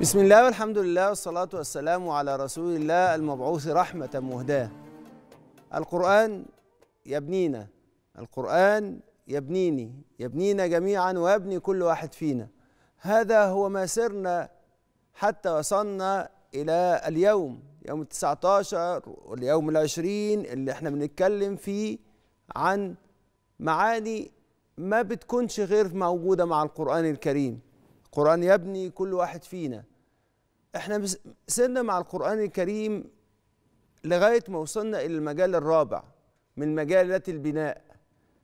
بسم الله والحمد لله والصلاة والسلام على رسول الله المبعوث رحمة مهداة القرآن يبنينا القرآن يبنيني يبنينا جميعا ويبني كل واحد فينا هذا هو ما سرنا حتى وصلنا إلى اليوم يوم التسعة عشر واليوم العشرين اللي احنا بنتكلم فيه عن معاني ما بتكونش غير موجودة مع القرآن الكريم القرآن يبني كل واحد فينا احنا سيرنا مع القرآن الكريم لغاية ما وصلنا إلى المجال الرابع من مجالات البناء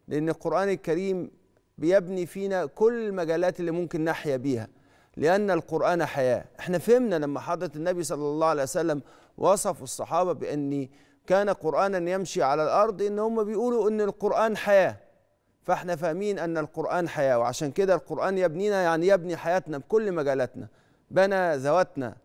لأن القرآن الكريم بيبني فينا كل المجالات اللي ممكن نحيا بيها لأن القرآن حياة احنا فهمنا لما حضرة النبي صلى الله عليه وسلم وصف الصحابة بأن كان قرآنا يمشي على الأرض إن هم بيقولوا إن القرآن حياة فاحنا فاهمين أن القرآن حياة وعشان كده القرآن يبنينا يعني يبني حياتنا بكل مجالاتنا بنى ذواتنا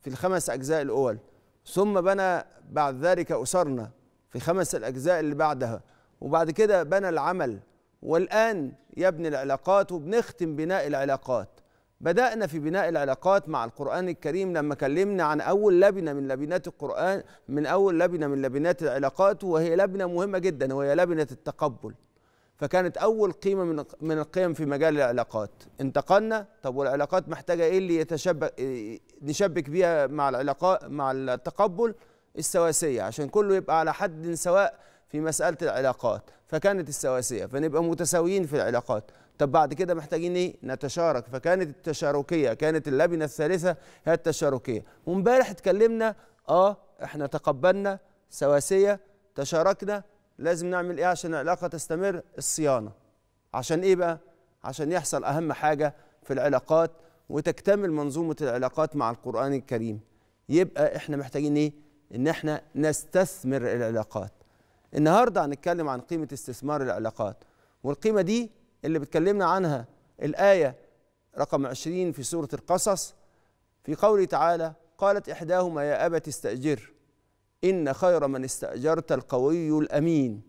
في الخمس أجزاء الأول ثم بنى بعد ذلك أسرنا في خمس الأجزاء اللي بعدها وبعد كده بنى العمل والآن يبني العلاقات وبنختم بناء العلاقات بدأنا في بناء العلاقات مع القرآن الكريم لما كلمنا عن أول لبنة من لبنات القرآن من أول لبنة من لبنات العلاقات وهي لبنة مهمة جدا وهي لبنة التقبل فكانت اول قيمه من من القيم في مجال العلاقات انتقلنا طب والعلاقات محتاجه ايه اللي يتشبك نشبك بيها مع العلاقات مع التقبل السواسيه عشان كله يبقى على حد سواء في مساله العلاقات فكانت السواسيه فنبقى متساويين في العلاقات طب بعد كده محتاجين ايه نتشارك فكانت التشاركيه كانت اللبنه الثالثه هي التشاركيه وامبارح اتكلمنا اه احنا تقبلنا سواسيه تشاركنا لازم نعمل ايه عشان العلاقه تستمر الصيانه عشان ايه بقى عشان يحصل اهم حاجه في العلاقات وتكتمل منظومه العلاقات مع القران الكريم يبقى احنا محتاجين ايه ان احنا نستثمر العلاقات النهارده هنتكلم عن قيمه استثمار العلاقات والقيمه دي اللي بتكلمنا عنها الايه رقم 20 في سوره القصص في قوله تعالى قالت احداهما يا ابت استاجر إن خير من استأجرت القوي الأمين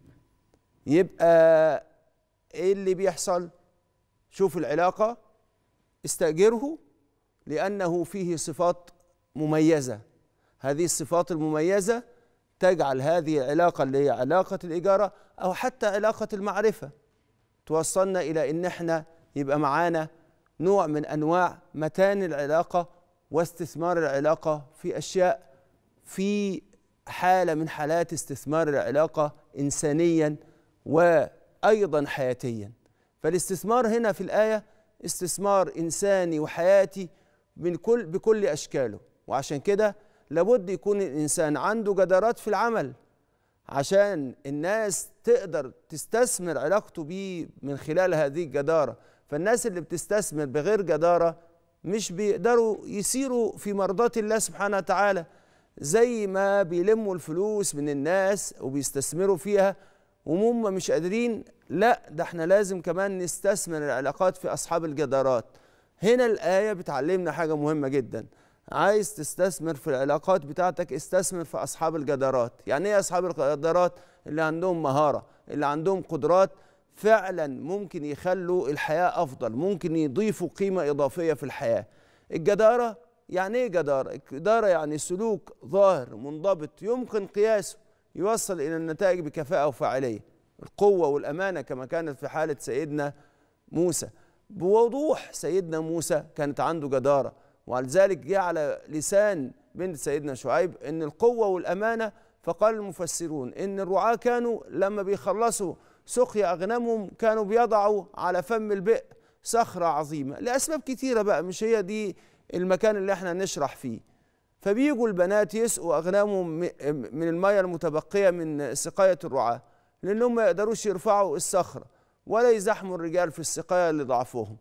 يبقى إيه اللي بيحصل شوف العلاقة استأجره لأنه فيه صفات مميزة هذه الصفات المميزة تجعل هذه العلاقة اللي هي علاقة الإجارة أو حتى علاقة المعرفة توصلنا إلى إن إحنا يبقى معانا نوع من أنواع متان العلاقة واستثمار العلاقة في أشياء في حاله من حالات استثمار العلاقه انسانيا وايضا حياتيا فالاستثمار هنا في الايه استثمار انساني وحياتي من كل بكل اشكاله وعشان كده لابد يكون الانسان عنده جدارات في العمل عشان الناس تقدر تستثمر علاقته بيه من خلال هذه الجداره فالناس اللي بتستثمر بغير جداره مش بيقدروا يسيروا في مرضات الله سبحانه وتعالى زي ما بيلموا الفلوس من الناس وبيستثمروا فيها وهم مش قادرين لا ده احنا لازم كمان نستثمر العلاقات في اصحاب الجدارات هنا الايه بتعلمنا حاجه مهمه جدا عايز تستثمر في العلاقات بتاعتك استثمر في اصحاب الجدارات يعني ايه اصحاب الجدارات اللي عندهم مهاره اللي عندهم قدرات فعلا ممكن يخلوا الحياه افضل ممكن يضيفوا قيمه اضافيه في الحياه الجداره يعني ايه جدارة؟ الجدارة يعني سلوك ظاهر منضبط يمكن قياسه يوصل إلى النتائج بكفاءة وفاعلية القوة والأمانة كما كانت في حالة سيدنا موسى بوضوح سيدنا موسى كانت عنده جدارة ولذلك جه على لسان بنت سيدنا شعيب ان القوه والامانه فقال المفسرون ان الرعاه كانوا لما بيخلصوا سقي اغنامهم كانوا بيضعوا على فم البئر صخره عظيمه لاسباب كثيرة بقى مش هي دي المكان اللي احنا نشرح فيه فبيجوا البنات يسقوا اغنامهم من الميه المتبقيه من سقايه الرعاه لانهم ما يقدروش يرفعوا الصخره ولا يزاحموا الرجال في السقايه اللي ضعفوهم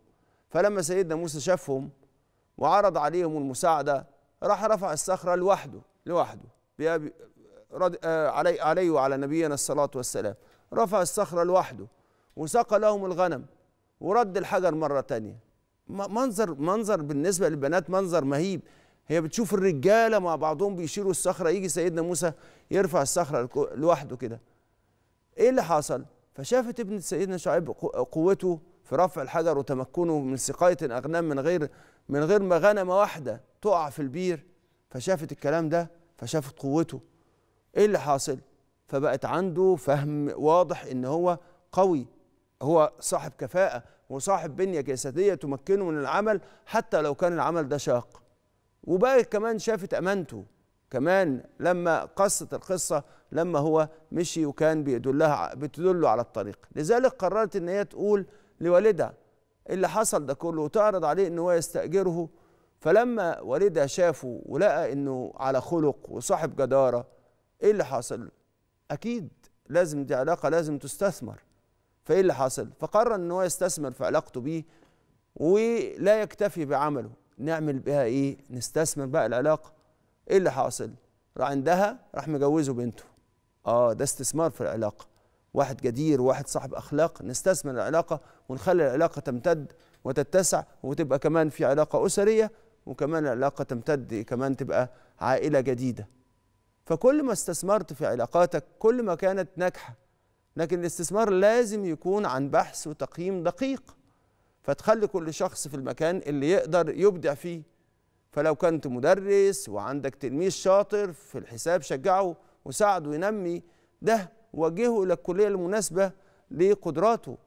فلما سيدنا موسى شافهم وعرض عليهم المساعده راح رفع الصخره لوحده لوحده آه، علي عليه وعلى نبينا الصلاه والسلام رفع الصخره لوحده وسقى لهم الغنم ورد الحجر مره ثانيه منظر منظر بالنسبه للبنات منظر مهيب هي بتشوف الرجاله مع بعضهم بيشيلوا الصخره يجي سيدنا موسى يرفع الصخره لوحده كده ايه اللي حصل فشافت ابنة سيدنا شعيب قوته في رفع الحجر وتمكنه من سقاية الأغنام من غير من غير ما غنمة واحدة تقع في البير فشافت الكلام ده فشافت قوته ايه اللي حاصل فبقت عنده فهم واضح ان هو قوي هو صاحب كفاءة وصاحب بنية جسدية تمكنه من العمل حتى لو كان العمل ده شاق وبقى كمان شافت أمانته كمان لما قصت القصة لما هو مشي وكان بيدلها بتدله على الطريق لذلك قررت ان هي تقول لوالدها اللي حصل ده كله وتعرض عليه ان هو يستأجره فلما والدها شافه ولقى انه على خلق وصاحب جدارة ايه اللي حصل اكيد لازم دي علاقة لازم تستثمر فايه اللي حصل فقرر ان هو يستثمر في علاقته بيه ولا يكتفي بعمله نعمل بها ايه نستثمر بقى العلاقه ايه اللي حاصل راح عندها راح مجوزه بنته اه ده استثمار في العلاقه واحد جدير وواحد صاحب اخلاق نستثمر العلاقه ونخلي العلاقه تمتد وتتسع وتبقى كمان في علاقه اسريه وكمان العلاقه تمتد كمان تبقى عائله جديده فكل ما استثمرت في علاقاتك كل ما كانت ناجحه لكن الاستثمار لازم يكون عن بحث وتقييم دقيق فتخلي كل شخص في المكان اللي يقدر يبدع فيه فلو كنت مدرس وعندك تلميذ شاطر في الحساب شجعه وساعده ينمي ده وجهه الى الكليه المناسبه لقدراته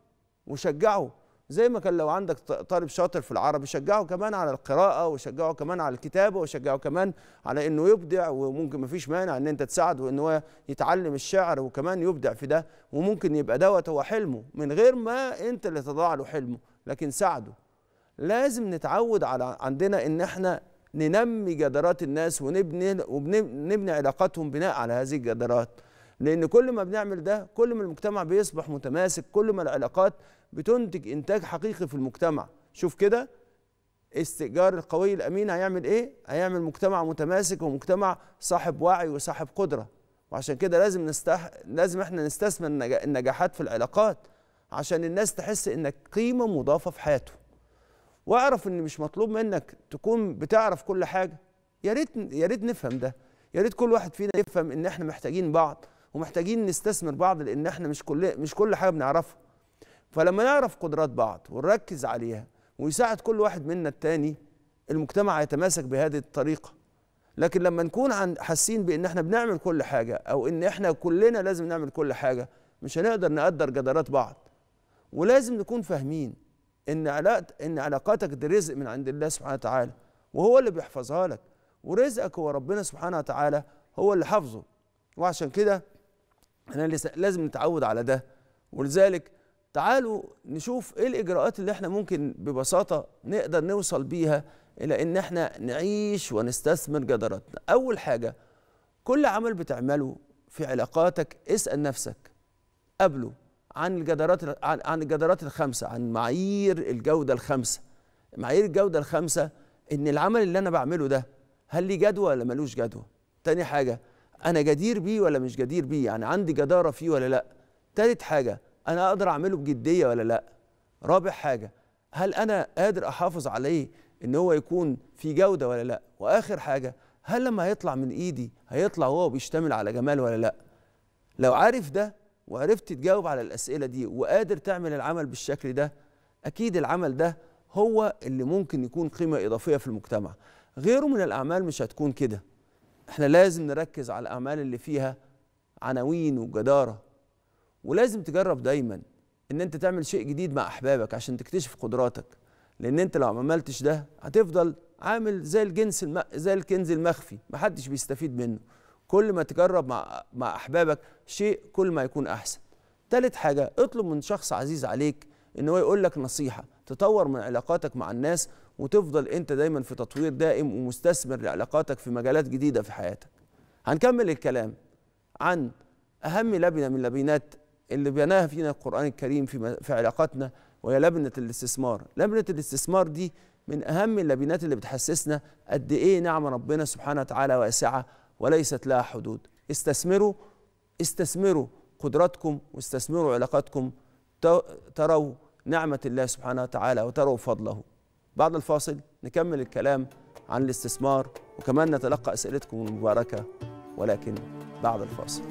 وشجعه زي ما كان لو عندك طالب شاطر في العربي شجعه كمان على القراءة وشجعه كمان على الكتابة وشجعه كمان على انه يبدع وممكن ما فيش مانع ان انت تساعده ان هو يتعلم الشعر وكمان يبدع في ده وممكن يبقى دوت هو حلمه من غير ما انت اللي تضع له حلمه لكن ساعده لازم نتعود على عندنا ان احنا ننمي جدارات الناس ونبني وبنبني علاقاتهم بناء على هذه الجدارات لان كل ما بنعمل ده كل ما المجتمع بيصبح متماسك كل ما العلاقات بتنتج انتاج حقيقي في المجتمع شوف كده استئجار القوي الامين هيعمل ايه هيعمل مجتمع متماسك ومجتمع صاحب وعي وصاحب قدره وعشان كده لازم نستح... لازم احنا نستثمر النجاحات في العلاقات عشان الناس تحس انك قيمه مضافه في حياته واعرف ان مش مطلوب منك تكون بتعرف كل حاجه يا ريت يا ريت نفهم ده يا ريت كل واحد فينا يفهم ان احنا محتاجين بعض ومحتاجين نستثمر بعض لان احنا مش كل مش كل حاجه بنعرفها فلما نعرف قدرات بعض ونركز عليها ويساعد كل واحد منا التاني المجتمع هيتماسك بهذه الطريقه لكن لما نكون عن حاسين بان احنا بنعمل كل حاجه او ان احنا كلنا لازم نعمل كل حاجه مش هنقدر نقدر جدارات بعض ولازم نكون فاهمين ان علاقت ان علاقاتك دي رزق من عند الله سبحانه وتعالى وهو اللي بيحفظها لك ورزقك هو ربنا سبحانه وتعالى هو اللي حافظه وعشان كده احنا لازم نتعود على ده ولذلك تعالوا نشوف ايه الاجراءات اللي احنا ممكن ببساطه نقدر نوصل بيها الى ان احنا نعيش ونستثمر جداراتنا اول حاجه كل عمل بتعمله في علاقاتك اسال نفسك قبله عن الجدارات عن الجدارات الخمسه عن معايير الجوده الخمسه معايير الجوده الخمسه ان العمل اللي انا بعمله ده هل ليه جدوى ولا ملوش جدوى تاني حاجه انا جدير بيه ولا مش جدير بيه يعني عندي جداره فيه ولا لا تالت حاجه انا اقدر اعمله بجديه ولا لا رابع حاجه هل انا قادر احافظ عليه ان هو يكون في جوده ولا لا واخر حاجه هل لما هيطلع من ايدي هيطلع وهو بيشتمل على جمال ولا لا لو عارف ده وعرفت تجاوب على الاسئله دي وقادر تعمل العمل بالشكل ده اكيد العمل ده هو اللي ممكن يكون قيمه اضافيه في المجتمع غيره من الاعمال مش هتكون كده احنا لازم نركز على الاعمال اللي فيها عناوين وجداره ولازم تجرب دايما ان انت تعمل شيء جديد مع احبابك عشان تكتشف قدراتك لان انت لو ما عملتش ده هتفضل عامل زي الجنس الم... زي الكنز المخفي محدش بيستفيد منه كل ما تجرب مع مع احبابك شيء كل ما يكون احسن تالت حاجه اطلب من شخص عزيز عليك ان هو يقول لك نصيحه تطور من علاقاتك مع الناس وتفضل انت دايما في تطوير دائم ومستثمر لعلاقاتك في مجالات جديده في حياتك هنكمل الكلام عن اهم لبنه من لبنات اللي بناها فينا القرآن الكريم في, في علاقاتنا وهي لبنة الاستثمار لبنة الاستثمار دي من أهم اللبنات اللي بتحسسنا قد إيه نعم ربنا سبحانه وتعالى واسعة وليست لها حدود استثمروا استثمروا قدراتكم واستثمروا علاقاتكم تروا نعمة الله سبحانه وتعالى وتروا فضله بعد الفاصل نكمل الكلام عن الاستثمار وكمان نتلقى أسئلتكم المباركة ولكن بعد الفاصل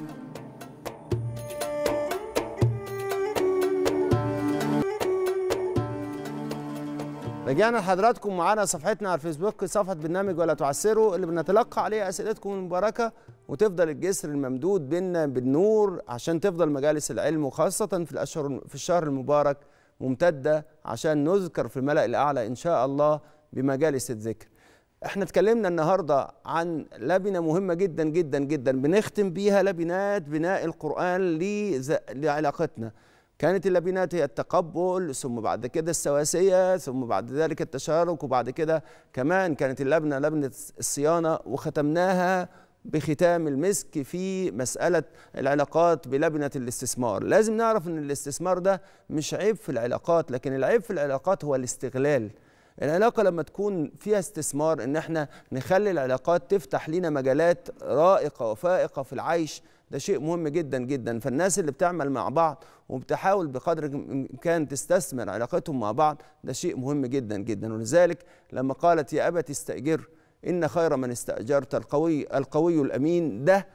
رجعنا لحضراتكم معانا صفحتنا على الفيسبوك صفحه برنامج ولا تعسروا اللي بنتلقى عليها اسئلتكم المباركه وتفضل الجسر الممدود بينا بالنور عشان تفضل مجالس العلم وخاصه في الاشهر في الشهر المبارك ممتده عشان نذكر في الملأ الاعلى ان شاء الله بمجالس الذكر. احنا اتكلمنا النهارده عن لبنه مهمه جدا جدا جدا بنختم بيها لبنات بناء القران لعلاقتنا. كانت اللبنات هي التقبل ثم بعد كده السواسية ثم بعد ذلك التشارك وبعد كده كمان كانت اللبنة لبنة الصيانة وختمناها بختام المسك في مسألة العلاقات بلبنة الاستثمار لازم نعرف أن الاستثمار ده مش عيب في العلاقات لكن العيب في العلاقات هو الاستغلال العلاقة لما تكون فيها استثمار ان احنا نخلي العلاقات تفتح لنا مجالات رائقة وفائقة في العيش ده شيء مهم جدا جدا فالناس اللي بتعمل مع بعض وبتحاول بقدر الامكان تستثمر علاقتهم مع بعض ده شيء مهم جدا جدا ولذلك لما قالت يا ابت استاجر ان خير من استاجرت القوي القوي الامين ده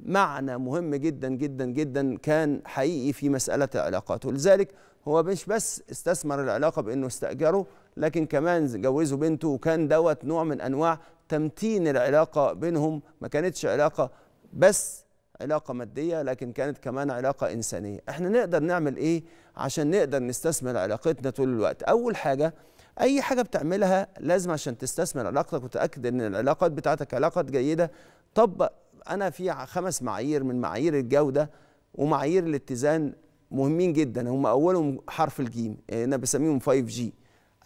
معنى مهم جدا جدا جدا كان حقيقي في مساله العلاقات ولذلك هو مش بس استثمر العلاقه بانه استاجره لكن كمان جوزوا بنته وكان دوت نوع من انواع تمتين العلاقه بينهم ما كانتش علاقه بس علاقه ماديه لكن كانت كمان علاقه انسانيه احنا نقدر نعمل ايه عشان نقدر نستثمر علاقتنا طول الوقت اول حاجه اي حاجه بتعملها لازم عشان تستثمر علاقتك وتاكد ان العلاقات بتاعتك علاقات جيده طبق انا في خمس معايير من معايير الجوده ومعايير الاتزان مهمين جدا هم اولهم حرف الجيم إيه، انا بسميهم 5 جي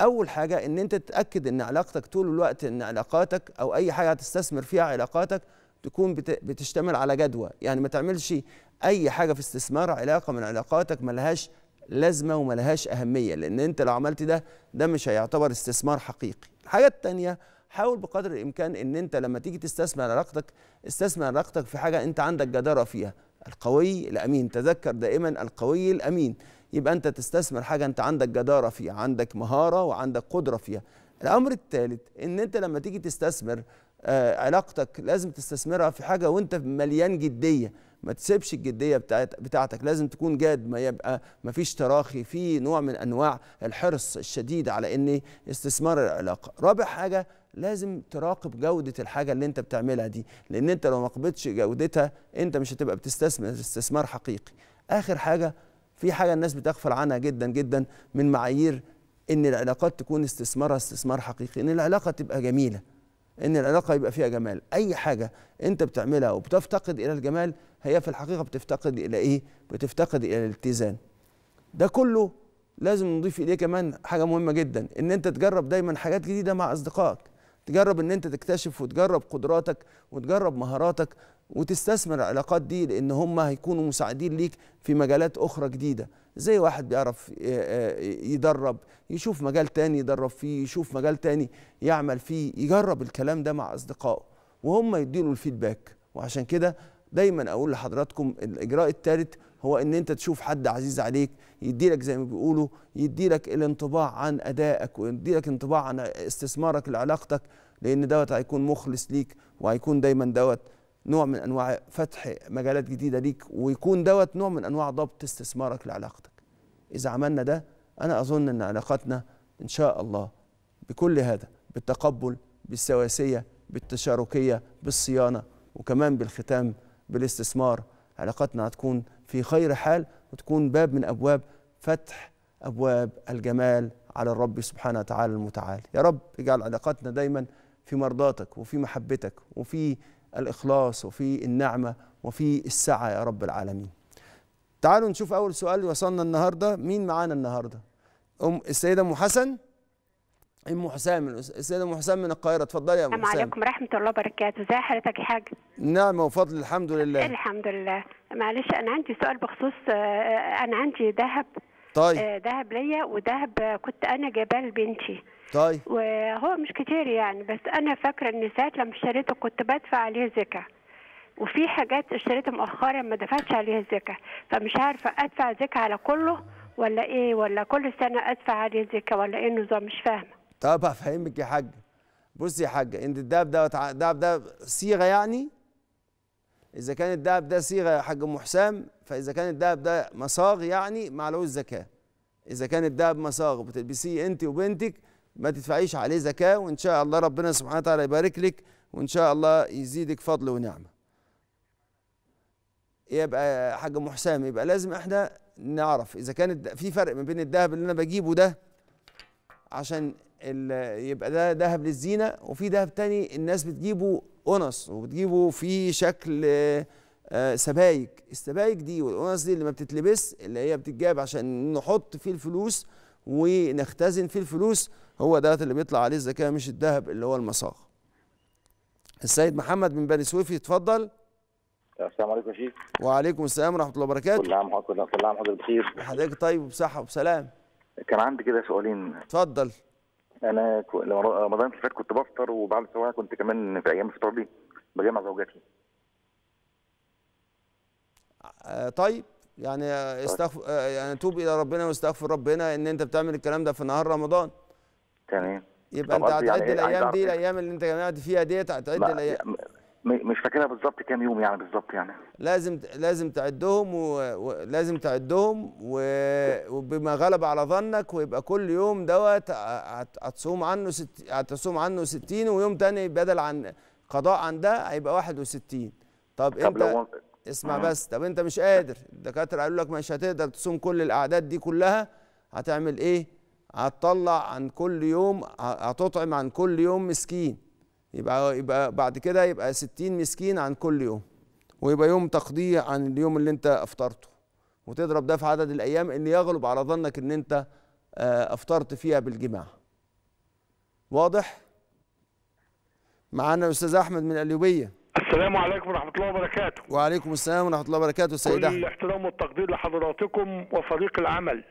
اول حاجه ان انت تتاكد ان علاقتك طول الوقت ان علاقاتك او اي حاجه هتستثمر فيها علاقاتك تكون بتشتمل على جدوى يعني ما تعملش اي حاجه في استثمار علاقه من علاقاتك ملهاش لازمه وملهاش اهميه لان انت لو عملت ده ده مش هيعتبر استثمار حقيقي الحاجه الثانيه حاول بقدر الامكان ان انت لما تيجي تستثمر علاقتك استثمر علاقتك في حاجه انت عندك جداره فيها القوي الامين تذكر دائما القوي الامين يبقى انت تستثمر حاجه انت عندك جداره فيها عندك مهاره وعندك قدره فيها الامر الثالث ان انت لما تيجي تستثمر آه، علاقتك لازم تستثمرها في حاجه وانت مليان جديه ما تسيبش الجديه بتاعت بتاعتك لازم تكون جاد ما يبقى ما فيش تراخي في نوع من انواع الحرص الشديد على ان استثمار العلاقه رابع حاجه لازم تراقب جودة الحاجة اللي انت بتعملها دي لان انت لو ما قبضتش جودتها انت مش هتبقى بتستثمر استثمار حقيقي اخر حاجة في حاجة الناس بتغفل عنها جدا جدا من معايير ان العلاقات تكون استثمارها استثمار حقيقي ان العلاقة تبقى جميلة ان العلاقه يبقى فيها جمال اي حاجه انت بتعملها وبتفتقد الى الجمال هي في الحقيقه بتفتقد الى ايه بتفتقد الى الاتزان ده كله لازم نضيف اليه كمان حاجه مهمه جدا ان انت تجرب دايما حاجات جديده مع اصدقائك تجرب ان انت تكتشف وتجرب قدراتك وتجرب مهاراتك وتستثمر العلاقات دي لان هم هيكونوا مساعدين ليك في مجالات اخرى جديده زي واحد بيعرف آه، آه، يدرب يشوف مجال تاني يدرب فيه يشوف مجال تاني يعمل فيه يجرب الكلام ده مع اصدقائه وهم يديله الفيدباك وعشان كده دايما اقول لحضراتكم الاجراء الثالث هو ان انت تشوف حد عزيز عليك يديلك زي ما بيقولوا يديلك الانطباع عن ادائك ويديلك انطباع عن استثمارك لعلاقتك لان دوت هيكون مخلص ليك وهيكون دايما دوت نوع من انواع فتح مجالات جديده ليك ويكون دوت نوع من انواع ضبط استثمارك لعلاقتك اذا عملنا ده انا اظن ان علاقتنا ان شاء الله بكل هذا بالتقبل بالسواسيه بالتشاركيه بالصيانه وكمان بالختام بالاستثمار علاقتنا هتكون في خير حال وتكون باب من ابواب فتح ابواب الجمال على الرب سبحانه وتعالى المتعال يا رب اجعل علاقاتنا دايما في مرضاتك وفي محبتك وفي الإخلاص وفي النعمة وفي السعة يا رب العالمين تعالوا نشوف أول سؤال وصلنا النهاردة مين معانا النهاردة أم السيدة أم حسن أم حسام السيدة أم حسام من القاهرة اتفضلي يا أم حسام السلام عليكم ورحمة الله وبركاته ازي حضرتك يا حاج نعم وفضل الحمد لله الحمد لله معلش أنا عندي سؤال بخصوص آه، آه، أنا عندي ذهب طيب آه، ذهب ليا وذهب كنت أنا جايباه لبنتي طيب وهو مش كتير يعني بس انا فاكره ان ساعه لما اشتريته كنت بدفع عليه زكاه وفي حاجات اشتريتها مؤخرا ما دفعتش عليها زكاه فمش عارفه ادفع زكاه على كله ولا ايه ولا كل سنه ادفع عليه زكاه ولا ايه النظام مش فاهمه طب هفهمك يا حاجه بصي يا حاجه انت الدهب ده الدهب ده صيغه يعني اذا كان الدهب ده صيغه يا حاج ام حسام فاذا كان الدهب ده مصاغ يعني معلوش زكاه اذا كان الدهب مصاغ بتلبسيه انت وبنتك ما تدفعيش عليه زكاه وان شاء الله ربنا سبحانه وتعالى يبارك لك وان شاء الله يزيدك فضل ونعمه يبقى حاجه محسام يبقى لازم احنا نعرف اذا كان في فرق ما بين الذهب اللي انا بجيبه ده عشان يبقى ده ذهب للزينه وفي ذهب تاني الناس بتجيبه انص وبتجيبه في شكل آه، سبايك السبايك دي والانص دي اللي ما بتتلبس اللي هي بتتجاب عشان نحط فيه الفلوس ونختزن فيه الفلوس هو ده اللي بيطلع عليه الزكاه مش الذهب اللي هو المصاغ السيد محمد من بني سويفي اتفضل السلام عليكم يا شيخ وعليكم السلام ورحمه الله وبركاته كل عام وحضرتك كل عام وحضرتك بخير حضرتك طيب وبصحه وبسلام كان عندي كده سؤالين اتفضل انا رمضان اللي فات كنت بفطر وبعد سواء كنت كمان في ايام الفطار دي بجمع زوجاتي آه، طيب يعني استغفر آه، يعني توب الى ربنا واستغفر ربنا ان انت بتعمل الكلام ده في نهار رمضان تمام يبقى انت هتعد يعني الايام دي إيه؟ الايام اللي انت جمعت فيها ديت هتعد الايام مش فاكرها بالظبط كام يوم يعني بالظبط يعني لازم لازم تعدهم ولازم تعدهم وبما غلب على ظنك ويبقى كل يوم دوت هتصوم عنه ست هتصوم عنه 60 ويوم تاني بدل عن قضاء عن ده هيبقى 61 طب, طب انت لو... اسمع مم. بس طب انت مش قادر الدكاتره قالوا لك مش هتقدر تصوم كل الاعداد دي كلها هتعمل ايه؟ هتطلع عن كل يوم هتطعم عن كل يوم مسكين يبقى يبقى بعد كده يبقى 60 مسكين عن كل يوم ويبقى يوم تقضيه عن اليوم اللي انت افطرته وتضرب ده في عدد الايام اللي يغلب على ظنك ان انت آه، افطرت فيها بالجماع واضح معانا الاستاذ احمد من الايوبيه السلام عليكم ورحمة الله وبركاته. وعليكم السلام ورحمة الله وبركاته سيدي كل الاحترام والتقدير لحضراتكم وفريق العمل.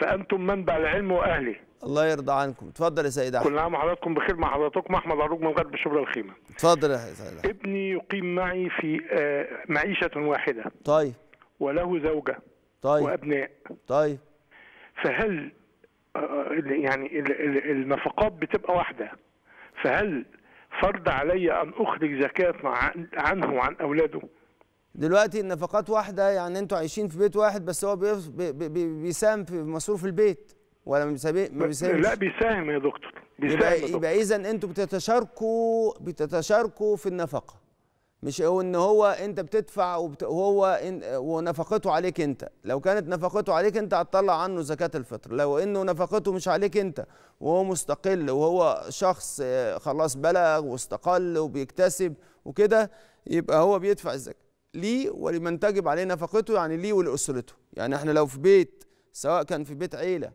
فانتم منبع العلم واهله الله يرضى عنكم اتفضل يا سيد احمد كل عام وحضراتكم بخير مع حضراتكم احمد عروج من غرب شبرا الخيمه اتفضل يا سيد احمد ابني يقيم معي في آه، معيشه واحده طيب وله زوجه طيب وابناء طيب فهل آه، يعني النفقات بتبقى واحده فهل فرض علي ان اخرج زكاه عنه وعن اولاده دلوقتي النفقات واحده يعني انتوا عايشين في بيت واحد بس هو بيساهم في مصروف البيت ولا ما بيساهمش لا بيساهم يا دكتور بيساهم يبقى اذا انتوا بتتشاركوا بتتشاركوا في النفقه مش هو ان هو انت بتدفع وبت... وهو إن... ونفقته عليك انت لو كانت نفقته عليك انت هتطلع عنه زكاه الفطر لو انه نفقته مش عليك انت وهو مستقل وهو شخص آه، خلاص بلغ واستقل وبيكتسب وكده يبقى هو بيدفع الزكاه لي ولمن تجب عليه نفقته يعني لي ولاسرته يعني احنا لو في بيت سواء كان في بيت عيله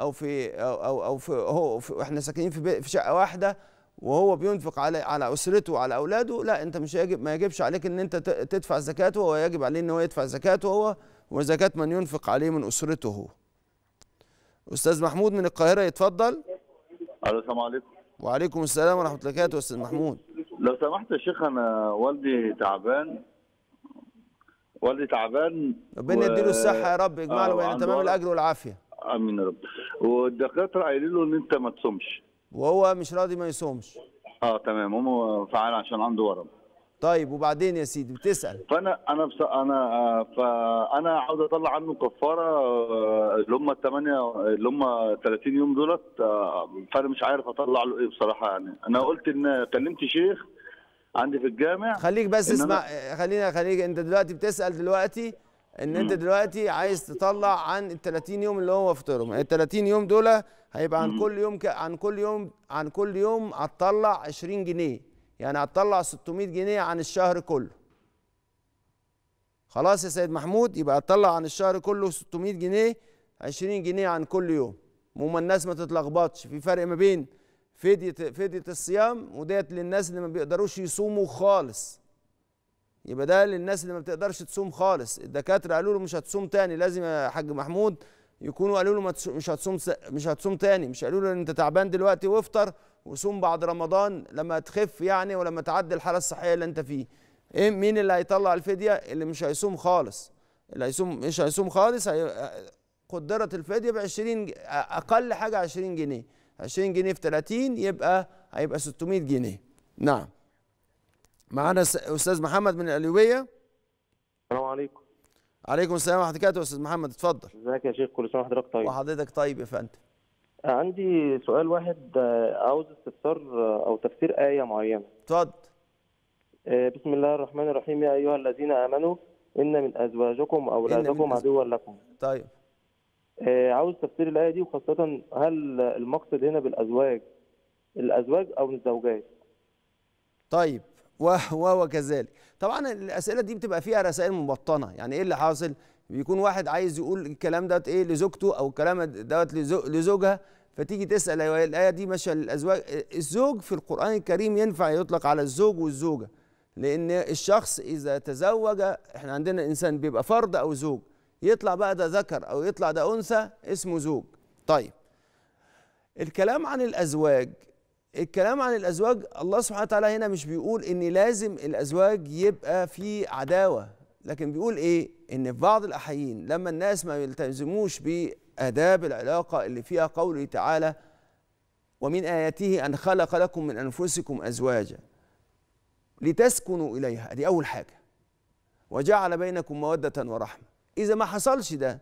او في او او, أو في هو في احنا ساكنين في, في شقه واحده وهو بينفق على على اسرته وعلى اولاده لا انت مش يجب ما يجبش عليك ان انت تدفع زكاته هو يجب عليه ان هو يدفع زكاته هو وزكاه من ينفق عليه من اسرته هو. استاذ محمود من القاهره يتفضل. السلام عليكم. وعليكم السلام ورحمه الله وبركاته استاذ محمود. لو سمحت يا شيخ انا والدي تعبان والدي تعبان ربنا يديله الصحه يا رب اجمع له آه، يعني تمام الاجر والعافيه امين يا رب والدكاتره قايلين له ان انت ما تصومش وهو مش راضي ما يصومش اه تمام هم فعال عشان عنده ورم طيب وبعدين يا سيدي بتسال فانا انا بس انا آه، فانا عاوز اطلع عنه كفاره آه، اللي هم الثمانيه اللي هم 30 يوم دولت فانا مش عارف اطلع له ايه بصراحه يعني انا قلت ان كلمت شيخ عندي في الجامع خليك بس اسمع خلينا خليك انت دلوقتي بتسال دلوقتي ان انت دلوقتي عايز تطلع عن ال 30 يوم اللي هو فطرهم ال 30 يوم دول هيبقى عن كل يوم ك... عن كل يوم عن كل يوم هتطلع 20 جنيه يعني هتطلع 600 جنيه عن الشهر كله خلاص يا سيد محمود يبقى هتطلع عن الشهر كله 600 جنيه 20 جنيه عن كل يوم المهم الناس ما تتلخبطش في فرق ما بين فدية فدية الصيام وديت للناس اللي ما بيقدروش يصوموا خالص يبقى ده للناس اللي ما بتقدرش تصوم خالص الدكاترة قالوا له مش هتصوم تاني لازم يا حاج محمود يكونوا قالوا له مش هتصوم مش هتصوم تاني مش قالوا له انت تعبان دلوقتي وافطر وصوم بعد رمضان لما تخف يعني ولما تعدي الحالة الصحية اللي انت فيه ايه مين اللي هيطلع الفدية اللي مش هيصوم خالص اللي هيصوم مش هيصوم خالص هي قدرت الفدية ب 20 اقل حاجة 20 جنيه 20 جنيه في 30 يبقى هيبقى 600 جنيه نعم معانا استاذ محمد من الاليوبيه السلام عليكم عليكم السلام ورحمه الله استاذ محمد اتفضل ازيك يا شيخ كل سنه وحضرتك طيب وحضرتك طيب يا فندم عندي سؤال واحد آه، عاوز استفسار آه، او تفسير ايه معينه اتفضل آه، بسم الله الرحمن الرحيم يا ايها الذين امنوا ان من ازواجكم واولادكم عدوا لكم طيب آه، عاوز تفسير الايه دي وخاصه هل المقصد هنا بالازواج الازواج او الزوجات طيب و و وكذلك طبعا الاسئله دي بتبقى فيها رسائل مبطنه يعني ايه اللي حاصل بيكون واحد عايز يقول الكلام دوت ايه لزوجته او الكلام دوت لزوجها فتيجي تسال ايوه الايه دي ماشيه للازواج الزوج في القران الكريم ينفع يطلق على الزوج والزوجه لان الشخص اذا تزوج احنا عندنا انسان بيبقى فرد او زوج يطلع بقى ده ذكر او يطلع ده انثى اسمه زوج طيب الكلام عن الازواج الكلام عن الازواج الله سبحانه وتعالى هنا مش بيقول ان لازم الازواج يبقى في عداوه لكن بيقول ايه ان في بعض الاحيين لما الناس ما يلتزموش باداب العلاقه اللي فيها قوله تعالى ومن اياته ان خلق لكم من انفسكم ازواجا لتسكنوا اليها دي اول حاجه وجعل بينكم موده ورحمه إذا ما حصلش ده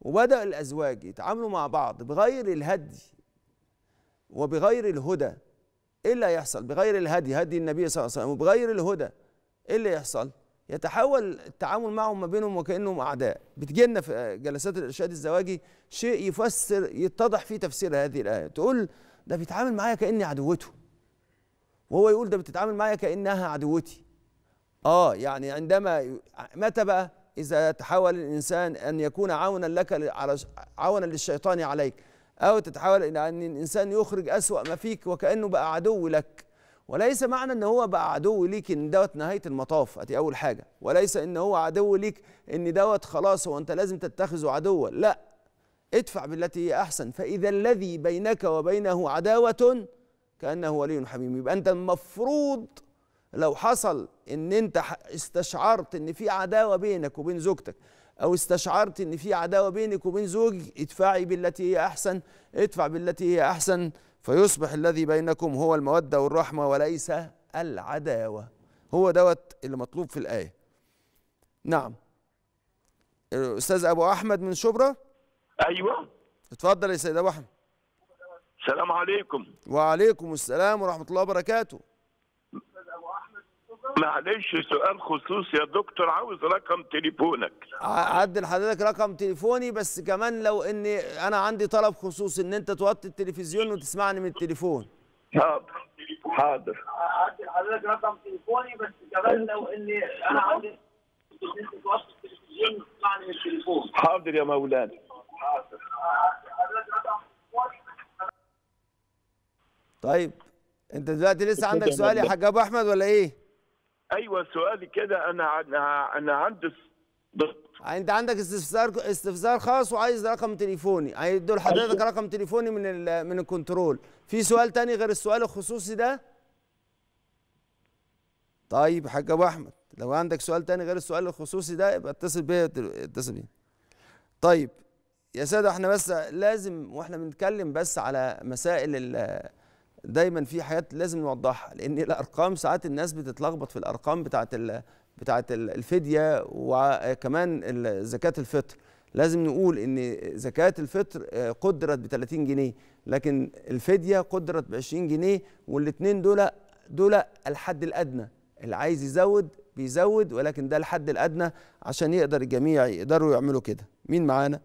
وبدأ الأزواج يتعاملوا مع بعض بغير الهدي وبغير الهدى إيه اللي هيحصل؟ بغير الهدي هدي النبي صلى الله عليه وسلم وبغير الهدى إيه اللي يحصل؟ يتحول التعامل معهم ما بينهم وكأنهم أعداء بتجينا في جلسات الإرشاد الزواجي شيء يفسر يتضح فيه تفسير هذه الآية تقول ده بيتعامل معايا كأني عدوته وهو يقول ده بتتعامل معايا كأنها عدوتي آه يعني عندما متى بقى؟ إذا تحاول الإنسان أن يكون عونا لك على عونا للشيطان عليك أو تتحاول إلى أن الإنسان يخرج أسوأ ما فيك وكأنه بقى عدو لك وليس معنى ان هو بقى عدو ليك ان دوت نهايه المطاف ادي اول حاجه وليس ان هو عدو ليك ان دوت خلاص هو انت لازم تتخذه عدوا لا ادفع بالتي هي احسن فاذا الذي بينك وبينه عداوه كانه ولي حميم يبقى انت المفروض لو حصل ان انت استشعرت ان في عداوه بينك وبين زوجتك او استشعرت ان في عداوه بينك وبين زوجك ادفعي بالتي هي احسن ادفع بالتي هي احسن فيصبح الذي بينكم هو الموده والرحمه وليس العداوه هو دوت اللي مطلوب في الايه نعم الاستاذ ابو احمد من شبرا ايوه اتفضل يا سيد ابو احمد السلام عليكم وعليكم السلام ورحمه الله وبركاته معلش سؤال خصوصي يا دكتور عاوز رقم تليفونك عدل حضرتك رقم تليفوني بس كمان لو ان انا عندي طلب خصوصي ان انت توطي التلفزيون وتسمعني من التليفون حاضر حاضر عدل حضرتك رقم تليفوني بس كمان لو ان انا عندي ان انت توطي التلفزيون وتسمعني من التليفون حاضر يا مولانا حاضر حضرتك رقم تليفوني طيب انت دلوقتي لسه عندك سؤال يا حاج ابو احمد ولا ايه؟ ايوه سؤالي كده انا انا عندي انت عندك استفسار استفسار خاص وعايز رقم تليفوني هيدوا لحضرتك أيوة. رقم تليفوني من من الكنترول في سؤال تاني غير السؤال الخصوصي ده طيب حاج ابو احمد لو عندك سؤال تاني غير السؤال الخصوصي ده يبقى اتصل بيا اتصل بيا طيب يا ساده احنا بس لازم واحنا بنتكلم بس على مسائل ال دايما في حاجات لازم نوضحها لان الارقام ساعات الناس بتتلخبط في الارقام بتاعه بتاعه الفديه وكمان زكاه الفطر لازم نقول ان زكاه الفطر آه، قدرت ب 30 جنيه لكن الفديه قدرت ب 20 جنيه والاثنين دول دول الحد الادنى اللي عايز يزود بيزود ولكن ده الحد الادنى عشان يقدر الجميع يقدروا يعملوا كده مين معانا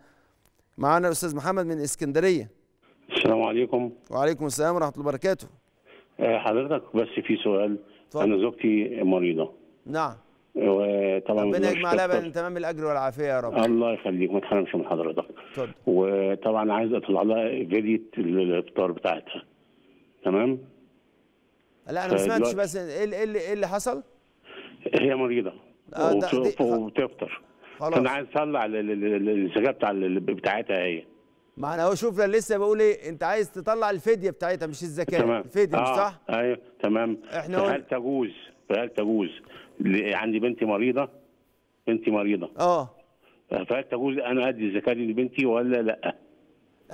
معانا الاستاذ محمد من اسكندريه السلام عليكم وعليكم السلام ورحمه الله وبركاته آه، حضرتك بس في سؤال طبعا. انا زوجتي مريضه نعم وطبعا آه، ربنا يجمع لها بين تمام الاجر والعافيه يا رب الله يخليك ما تحرمش من حضرتك اتفضل وطبعا عايز اطلع لها فيديو الافطار بتاعتها تمام لا انا ما سمعتش بس ايه اللي, إيه, ايه اللي حصل؟ هي مريضه آه وبتفطر خلاص انا عايز اطلع الزكاه بتاع بتاعتها هي ما انا هو شوف انا لسه بقول ايه انت عايز تطلع الفديه بتاعتها مش الزكاه تمام. الفديه آه. مش صح؟ ايوه تمام احنا فهل تجوز فهل تجوز عندي بنتي مريضه بنتي مريضه اه فهل تجوز انا ادي الزكاه دي لبنتي ولا لا؟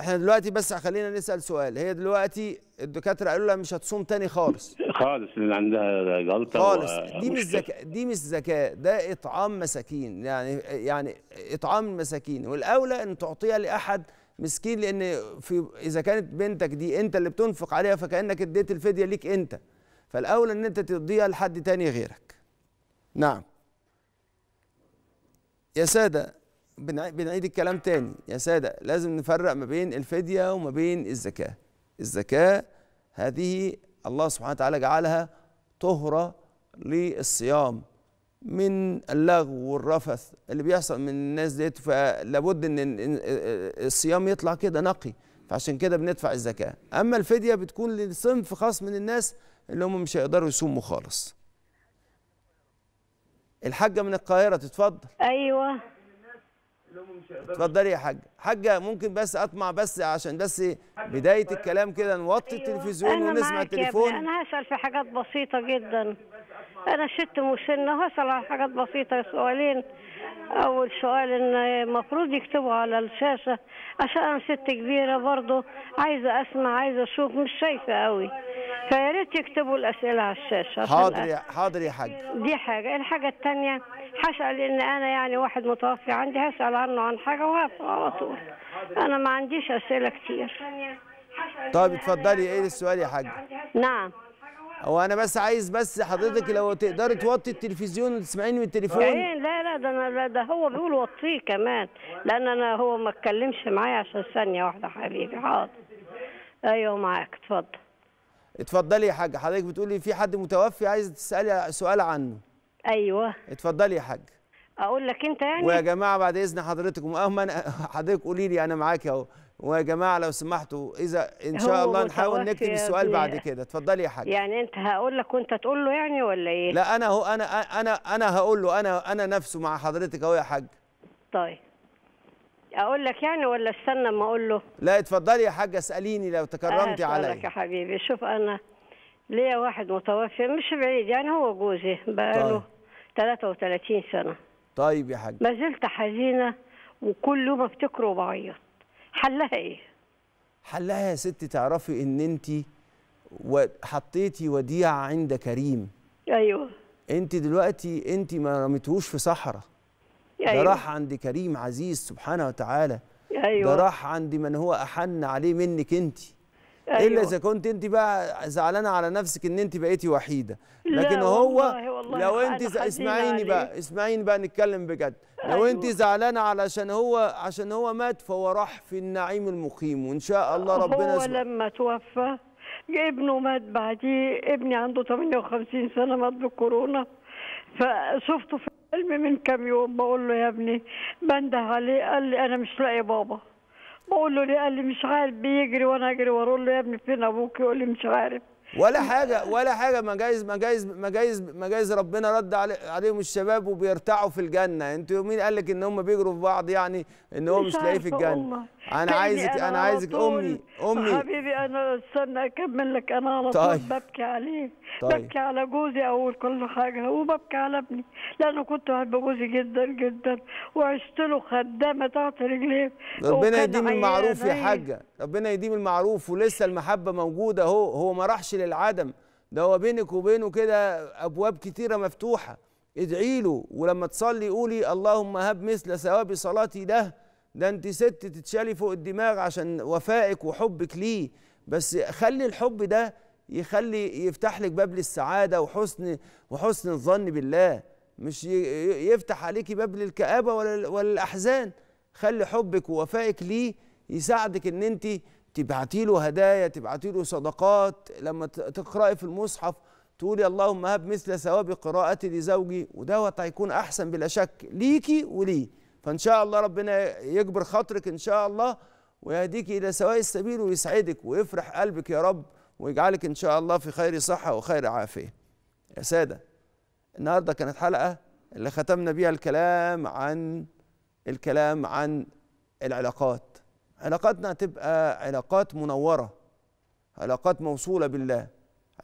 احنا دلوقتي بس خلينا نسال سؤال هي دلوقتي الدكاتره قالوا لها مش هتصوم تاني خالص خالص لان عندها جلطه خالص دي مش زكاه دي مش زكاه ده اطعام مساكين يعني يعني اطعام المساكين والاولى ان تعطيها لاحد مسكين لان في اذا كانت بنتك دي انت اللي بتنفق عليها فكانك اديت الفديه ليك انت فالاولى ان انت تديها لحد تاني غيرك نعم يا ساده بنعيد الكلام تاني يا ساده لازم نفرق ما بين الفديه وما بين الزكاه الزكاه هذه الله سبحانه وتعالى جعلها طهره للصيام من اللغو والرفث اللي بيحصل من الناس ديت فلابد ان الصيام يطلع كده نقي فعشان كده بندفع الزكاه اما الفديه بتكون لصنف خاص من الناس اللي هم مش هيقدروا يصوموا خالص الحاجه من القاهره تتفضل ايوه اتفضلي يا حاجه حاجه ممكن بس اطمع بس عشان بس بدايه الكلام كده نوطي أيوة. التلفزيون ونسمع التليفون انا يا ابني انا هسال في حاجات بسيطه جدا انا شت مسنه حصل على حاجات بسيطه سؤالين اول سؤال ان المفروض يكتبوا على الشاشه عشان انا ست كبيره برضه عايزه اسمع عايزه اشوف مش شايفه قوي فيا ريت يكتبوا الاسئله على الشاشه حاضر يا حاضر يا حاج دي حاجه الحاجه الثانيه هسال ان انا يعني واحد متوفي عندي هسال عنه عن حاجه وهسال على طول انا ما عنديش اسئله كتير طيب اتفضلي ايه السؤال يا حاج نعم هو انا بس عايز بس حضرتك لو تقدري توطي التلفزيون وتسمعيني من التليفون إيه، لا لا ده انا ده هو بيقول وطيه كمان لان انا هو ما اتكلمش معايا عشان ثانيه واحده حبيبي حاضر ايوه معاك اتفضل اتفضلي يا حاجة حضرتك بتقولي في حد متوفي عايز تسالي سؤال عنه ايوه اتفضلي يا حاج اقول لك انت يعني ويا جماعه بعد اذن حضرتك اهم حضرتك قولي لي انا معاك اهو ويا جماعه لو سمحتوا اذا ان شاء الله نحاول نكتب السؤال بعد كده اتفضلي يا حاج يعني انت هقول لك وانت تقول له يعني ولا ايه لا انا هو انا انا انا هقول له انا انا نفسه مع حضرتك اهو يا حاج طيب اقول لك يعني ولا استنى اما اقول له لا اتفضلي يا حاجه اساليني لو تكرمتي عليا يا حبيبي شوف انا ليا واحد متوفي مش بعيد يعني هو جوزي بقاله طيب. 33 سنه طيب يا حاج ما زلت حزينه وكل يوم افتكره وبعيط حلها ايه حلها يا ستي تعرفي ان انت حطيتي وديعه عند كريم ايوه انت دلوقتي انت ما رميتهوش في صحراء أيوة. ده راح عند كريم عزيز سبحانه وتعالى أيوة. ده راح عند من هو احن عليه منك انت أيوة. الا اذا كنت انت بقى زعلانه على نفسك ان انت بقيتي وحيده لكن هو والله والله لو انت اسمعيني بقى اسمعيني بقى نتكلم بجد لو أيوة. انت زعلانه علشان هو عشان هو مات فهو راح في النعيم المقيم وان شاء الله ربنا هو لما توفى ابنه مات بعديه ابني عنده 58 سنه مات بالكورونا فشفته في فيلم من كام يوم بقول له يا ابني بنده عليه قال لي انا مش لاقي بابا بقول له ليه قال لي مش عارف بيجري وانا اجري واقول له يا ابني فين ابوك يقول لي مش عارف ولا حاجه ولا حاجه ما جايز ما جايز ربنا رد عليهم الشباب وبيرتعوا في الجنه انتوا مين قال لك ان هم بيجروا في بعض يعني ان هو مش لاقيه في الجنه انا عايزك انا, أنا عايزك امي امي حبيبي انا استنى اكمل لك انا على طول طيب. ببكي عليه طيب. ببكي على جوزي اول كل حاجه وببكي على ابني لانه كنت بحب جوزي جدا جدا وعشت له خدامه تحت رجليه ربنا يديم المعروف يا حاجه ربنا يديم المعروف ولسه المحبه موجوده اهو هو ما راحش للعدم ده هو بينك وبينه كده ابواب كتيره مفتوحه ادعي له ولما تصلي قولي اللهم هب مثل ثواب صلاتي ده ده انت ست تتشالي فوق الدماغ عشان وفائك وحبك ليه بس خلي الحب ده يخلي يفتح لك باب للسعاده وحسن وحسن الظن بالله مش يفتح عليكي باب للكآبه ولا ولا الاحزان خلي حبك ووفائك ليه يساعدك ان انت تبعتي له هدايا تبعتي له صدقات لما تقراي في المصحف تقولي اللهم هب مثل ثواب قراءتي لزوجي ودوت هيكون احسن بلا شك ليكي وليه فان شاء الله ربنا يكبر خاطرك ان شاء الله ويهديك الى سواء السبيل ويسعدك ويفرح قلبك يا رب ويجعلك ان شاء الله في خير صحه وخير عافيه يا ساده النهارده كانت حلقه اللي ختمنا بيها الكلام عن الكلام عن العلاقات علاقاتنا تبقى علاقات منوره علاقات موصوله بالله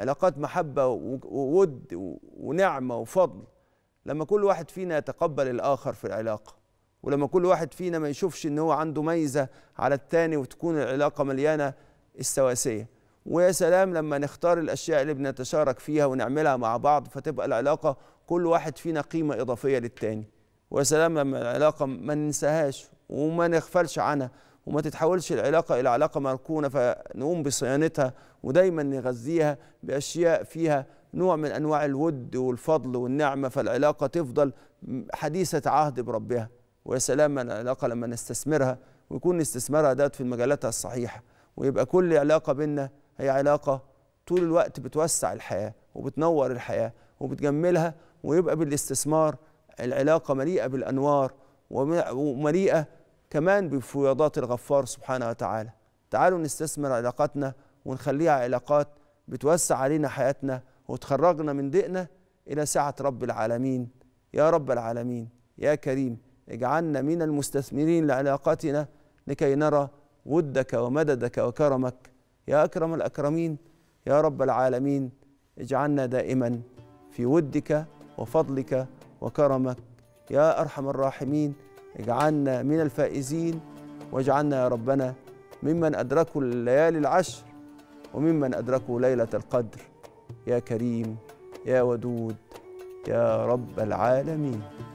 علاقات محبه وود ونعمه وفضل لما كل واحد فينا يتقبل الاخر في العلاقه ولما كل واحد فينا ما يشوفش ان هو عنده ميزه على الثاني وتكون العلاقه مليانه السواسيه ويا سلام لما نختار الاشياء اللي بنتشارك فيها ونعملها مع بعض فتبقى العلاقه كل واحد فينا قيمه اضافيه للثاني ويا سلام لما العلاقه ما ننساهاش وما نغفلش عنها وما تتحولش العلاقه الى علاقه مركونه فنقوم بصيانتها ودايما نغذيها باشياء فيها نوع من انواع الود والفضل والنعمه فالعلاقه تفضل حديثه عهد بربها ويا سلام العلاقه لما نستثمرها ويكون استثمارها ده في مجالاتها الصحيحه ويبقى كل علاقه بينا هي علاقه طول الوقت بتوسع الحياه وبتنور الحياه وبتجملها ويبقى بالاستثمار العلاقه مليئه بالانوار ومليئه كمان بفيضات الغفار سبحانه وتعالى تعالوا نستثمر علاقاتنا ونخليها علاقات بتوسع علينا حياتنا وتخرجنا من ضيقنا الى سعه رب العالمين يا رب العالمين يا كريم اجعلنا من المستثمرين لعلاقتنا لكي نرى ودك ومددك وكرمك يا اكرم الاكرمين يا رب العالمين اجعلنا دائما في ودك وفضلك وكرمك يا ارحم الراحمين اجعلنا من الفائزين واجعلنا يا ربنا ممن ادركوا الليالي العشر وممن ادركوا ليله القدر يا كريم يا ودود يا رب العالمين